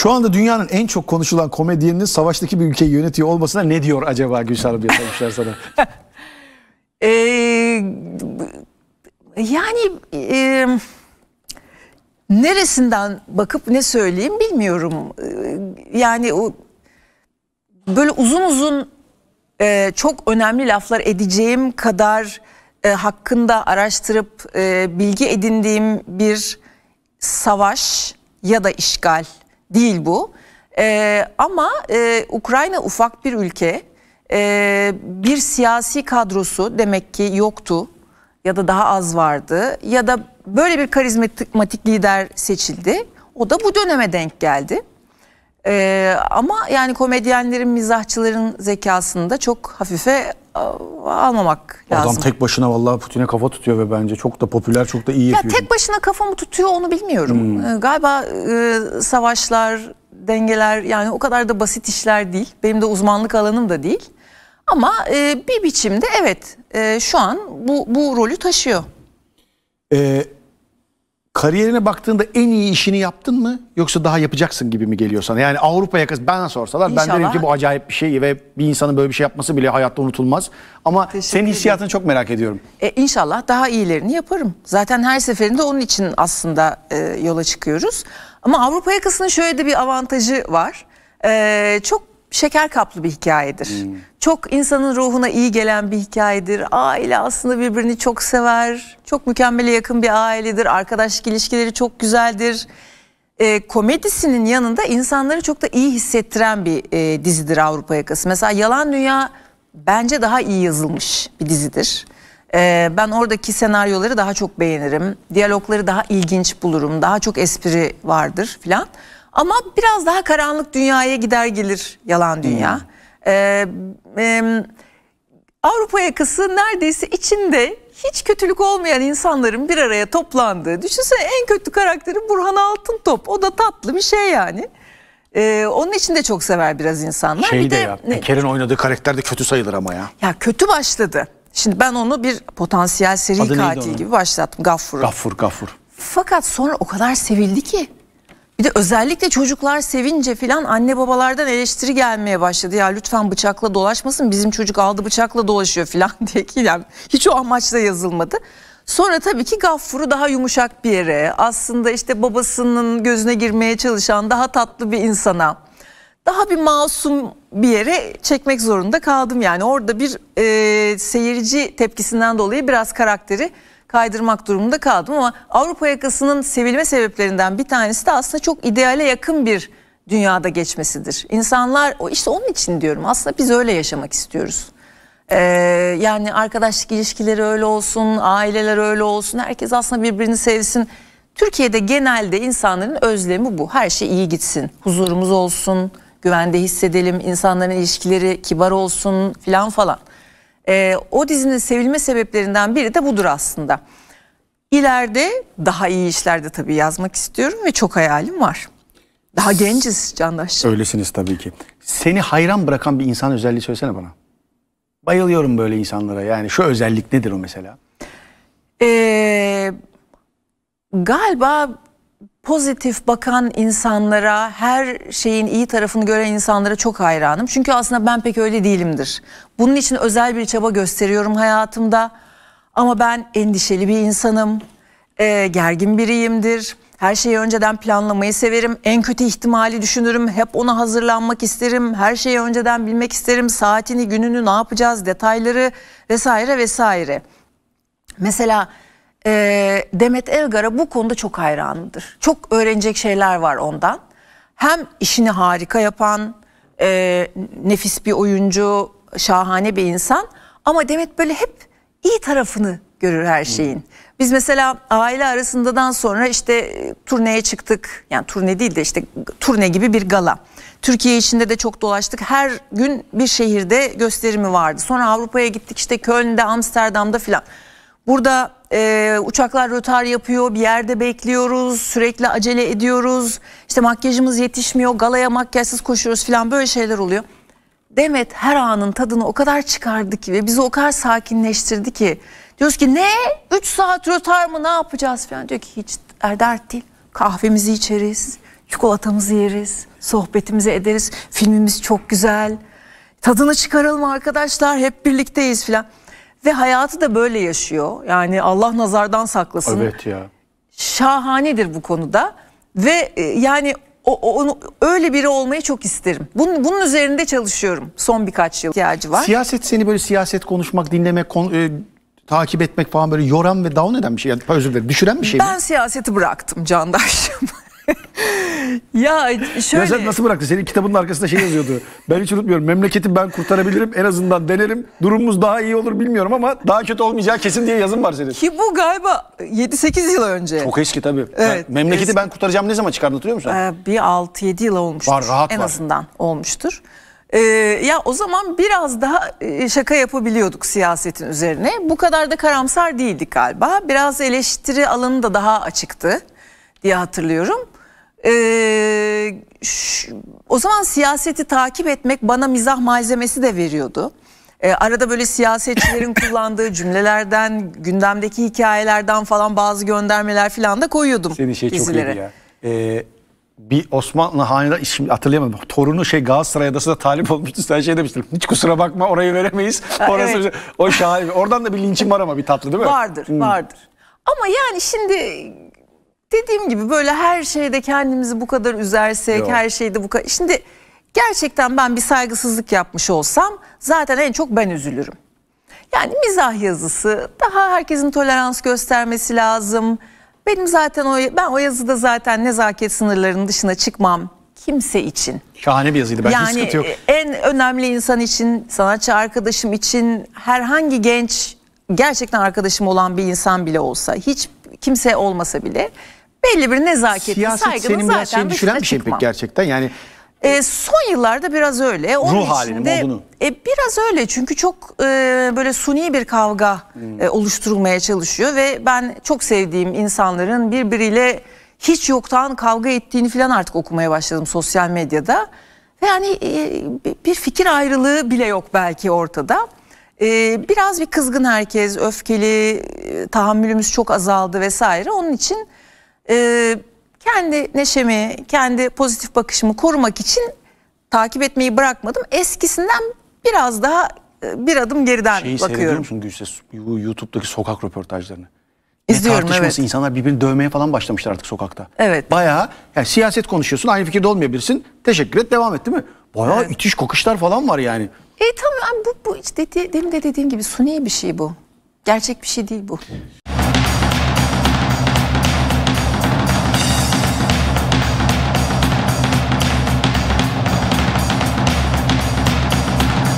Şu anda dünyanın en çok konuşulan komedyeninin savaştaki bir ülkeyi yönetiyor olmasına ne diyor acaba Gülşah diye sormuşlar sana. ee, yani e, neresinden bakıp ne söyleyeyim bilmiyorum. Ee, yani o böyle uzun uzun e, çok önemli laflar edeceğim kadar e, hakkında araştırıp e, bilgi edindiğim bir savaş ya da işgal değil bu. E, ama e, Ukrayna ufak bir ülke. E, bir siyasi kadrosu demek ki yoktu ya da daha az vardı ya da böyle bir karizmatik lider seçildi. O da bu döneme denk geldi. Ee, ama yani komedyenlerin, mizahçıların zekasını da çok hafife almamak Adam lazım. Adam tek başına vallahi Putin'e kafa tutuyor ve bence çok da popüler, çok da iyi ya yapıyor. Tek başına kafa mı tutuyor onu bilmiyorum. Hmm. Ee, galiba e, savaşlar, dengeler yani o kadar da basit işler değil. Benim de uzmanlık alanım da değil. Ama e, bir biçimde evet e, şu an bu, bu rolü taşıyor. Evet kariyerine baktığında en iyi işini yaptın mı yoksa daha yapacaksın gibi mi geliyor sana? Yani Avrupa'ya kız bana sorsalar İnşallah. ben derim ki bu acayip bir şey ve bir insanın böyle bir şey yapması bile hayatta unutulmaz. Ama Teşekkür senin hissiyatını ederim. çok merak ediyorum. E, inşallah daha iyilerini yaparım. Zaten her seferinde onun için aslında e, yola çıkıyoruz. Ama Avrupa yakasının şöyle de bir avantajı var. E, çok şeker kaplı bir hikayedir. Hmm. Çok insanın ruhuna iyi gelen bir hikayedir. Aile aslında birbirini çok sever. Çok mükemmele yakın bir ailedir. Arkadaşlık ilişkileri çok güzeldir. E, komedisinin yanında insanları çok da iyi hissettiren bir e, dizidir Avrupa Yakası. Mesela Yalan Dünya bence daha iyi yazılmış bir dizidir. E, ben oradaki senaryoları daha çok beğenirim. Diyalogları daha ilginç bulurum. Daha çok espri vardır filan. Ama biraz daha karanlık dünyaya gider gelir yalan dünya. Hmm. Ee, e, Avrupa yakası neredeyse içinde hiç kötülük olmayan insanların bir araya toplandığı. Düşünsene en kötü karakteri Burhan Altıntop. O da tatlı bir şey yani. Ee, onun için de çok sever biraz insanlar. Şey bir de, de ya, Peker'in oynadığı karakter de kötü sayılır ama ya. Ya kötü başladı. Şimdi ben onu bir potansiyel seri Adı katil gibi başlattım. Gaffur. Gaffur, Gaffur. Fakat sonra o kadar sevildi ki. Bir de özellikle çocuklar sevince filan anne babalardan eleştiri gelmeye başladı. Ya lütfen bıçakla dolaşmasın bizim çocuk aldı bıçakla dolaşıyor filan diye ki yani hiç o amaçla yazılmadı. Sonra tabii ki Gaffur'u daha yumuşak bir yere aslında işte babasının gözüne girmeye çalışan daha tatlı bir insana daha bir masum bir yere çekmek zorunda kaldım. Yani orada bir e, seyirci tepkisinden dolayı biraz karakteri kaydırmak durumunda kaldım ama Avrupa yakasının sevilme sebeplerinden bir tanesi de aslında çok ideale yakın bir dünyada geçmesidir. İnsanlar o işte onun için diyorum aslında biz öyle yaşamak istiyoruz. Ee, yani arkadaşlık ilişkileri öyle olsun, aileler öyle olsun, herkes aslında birbirini sevsin. Türkiye'de genelde insanların özlemi bu. Her şey iyi gitsin, huzurumuz olsun, güvende hissedelim, insanların ilişkileri kibar olsun filan falan. E, o dizinin sevilme sebeplerinden biri de budur aslında. İleride daha iyi işlerde tabii yazmak istiyorum ve çok hayalim var. Daha genciz Candaş. Öylesiniz tabii ki. Seni hayran bırakan bir insan özelliği söylesene bana. Bayılıyorum böyle insanlara. Yani şu özellik nedir o mesela? Ee, galiba pozitif bakan insanlara, her şeyin iyi tarafını gören insanlara çok hayranım. Çünkü aslında ben pek öyle değilimdir. Bunun için özel bir çaba gösteriyorum hayatımda. Ama ben endişeli bir insanım, e, gergin biriyimdir. Her şeyi önceden planlamayı severim. En kötü ihtimali düşünürüm. Hep ona hazırlanmak isterim. Her şeyi önceden bilmek isterim. Saatini, gününü, ne yapacağız, detayları vesaire vesaire. Mesela e, Demet Evgar'a bu konuda çok hayranımdır. Çok öğrenecek şeyler var ondan. Hem işini harika yapan, e, nefis bir oyuncu, şahane bir insan. Ama Demet böyle hep iyi tarafını görür her şeyin. Biz mesela aile arasındadan sonra işte e, turneye çıktık. Yani turne değil de işte turne gibi bir gala. Türkiye içinde de çok dolaştık. Her gün bir şehirde gösterimi vardı. Sonra Avrupa'ya gittik işte Köln'de, Amsterdam'da filan. Burada e, uçaklar rötar yapıyor, bir yerde bekliyoruz, sürekli acele ediyoruz. İşte makyajımız yetişmiyor, galaya makyajsız koşuyoruz falan böyle şeyler oluyor. Demet her anın tadını o kadar çıkardı ki ve bizi o kadar sakinleştirdi ki. Diyoruz ki ne? 3 saat rötar mı ne yapacağız falan diyor ki hiç er dert değil. Kahvemizi içeriz, çikolatamızı yeriz, sohbetimizi ederiz. Filmimiz çok güzel. Tadını çıkaralım arkadaşlar hep birlikteyiz falan. Ve hayatı da böyle yaşıyor. Yani Allah nazardan saklasın. Evet ya. Şahanedir bu konuda. Ve e, yani o, onu öyle biri olmayı çok isterim. Bunun, bunun üzerinde çalışıyorum. Son birkaç yıl ihtiyacı var. Siyaset seni böyle siyaset konuşmak, dinlemek, kon, e, takip etmek falan böyle yoran ve down eden bir şey. Yani özür dilerim düşüren bir şey ben mi? Ben siyaseti bıraktım Candaş'ım. ya şöyle. Ya sen nasıl bıraktın? Senin kitabının arkasında şey yazıyordu. ben hiç unutmuyorum. Memleketi ben kurtarabilirim. En azından denerim. Durumumuz daha iyi olur bilmiyorum ama daha kötü olmayacağı kesin diye yazım var senin. Ki bu galiba 7-8 yıl önce. Çok eski tabii. Evet. Ben, memleketi eski. ben kurtaracağım ne zaman çıkardın hatırlıyor musun? Ee, bir 6-7 yıl olmuştur. Var rahat en var. En azından olmuştur. Ee, ya o zaman biraz daha e, şaka yapabiliyorduk siyasetin üzerine. Bu kadar da karamsar değildik galiba. Biraz eleştiri alanı da daha açıktı diye hatırlıyorum. Ee, şu, o zaman siyaseti takip etmek bana mizah malzemesi de veriyordu. Ee, arada böyle siyasetçilerin kullandığı cümlelerden, gündemdeki hikayelerden falan bazı göndermeler falan da koyuyordum Senin şey dizilere. çok iyiydi ya. Ee, bir Osmanlı Hanedan isim hatırlayamadım. Torunu şey Galatasaray Adası'na talip olmuştu. Sen şey demiştin. Hiç kusura bakma orayı veremeyiz. Orası evet. o şahane. Oradan da bir linçim var ama bir tatlı değil mi? Vardır, hmm. vardır. Ama yani şimdi dediğim gibi böyle her şeyde kendimizi bu kadar üzersek Yok. her şeyde bu kadar. Şimdi gerçekten ben bir saygısızlık yapmış olsam zaten en çok ben üzülürüm. Yani mizah yazısı daha herkesin tolerans göstermesi lazım. Benim zaten o ben o yazıda zaten nezaket sınırlarının dışına çıkmam kimse için. Şahane bir yazıydı bence yani, yok. En önemli insan için, sanatçı arkadaşım için, herhangi genç gerçekten arkadaşım olan bir insan bile olsa, hiç kimse olmasa bile belli bir nezaketin Siyaset saygının senin zaten şeyi düşüren bir şey pek gerçekten. Yani e, son yıllarda biraz öyle. Onun Ruh halini, içinde, modunu. E, biraz öyle çünkü çok e, böyle suni bir kavga hmm. e, oluşturulmaya çalışıyor ve ben çok sevdiğim insanların birbiriyle hiç yoktan kavga ettiğini falan artık okumaya başladım sosyal medyada. yani e, bir fikir ayrılığı bile yok belki ortada. E, biraz bir kızgın herkes, öfkeli, e, tahammülümüz çok azaldı vesaire. Onun için e, kendi neşemi, kendi pozitif bakışımı korumak için takip etmeyi bırakmadım. Eskisinden biraz daha e, bir adım geriden Şeyi seyrediyor bakıyorum. musun Gülses? YouTube'daki sokak röportajlarını. İzliyorum tartışması, evet. insanlar birbirini dövmeye falan başlamışlar artık sokakta. Evet. Bayağı yani siyaset konuşuyorsun aynı fikirde olmayabilirsin. Teşekkür et devam et değil mi? Bayağı Evet. itiş kokuşlar falan var yani. E tamam bu, bu işte dedi, demin de dediğim gibi suni bir şey bu. Gerçek bir şey değil bu.